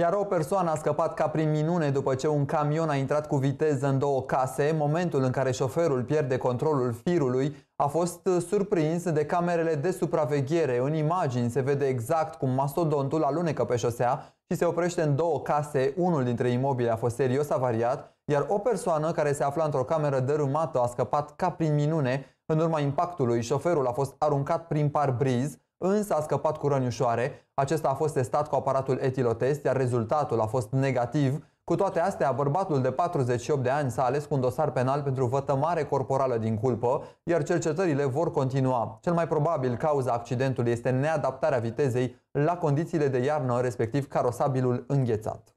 Iar o persoană a scăpat ca prin minune după ce un camion a intrat cu viteză în două case. Momentul în care șoferul pierde controlul firului a fost uh, surprins de camerele de supraveghere. În imagini se vede exact cum mastodontul alunecă pe șosea și se oprește în două case. Unul dintre imobile a fost serios avariat, iar o persoană care se afla într-o cameră dărâmată a scăpat ca prin minune. În urma impactului, șoferul a fost aruncat prin parbriz, însă a scăpat cu răni ușoare. Acesta a fost testat cu aparatul etilotest, iar rezultatul a fost negativ. Cu toate astea, bărbatul de 48 de ani s-a ales cu un dosar penal pentru vătămare corporală din culpă, iar cercetările vor continua. Cel mai probabil cauza accidentului este neadaptarea vitezei la condițiile de iarnă, respectiv carosabilul înghețat.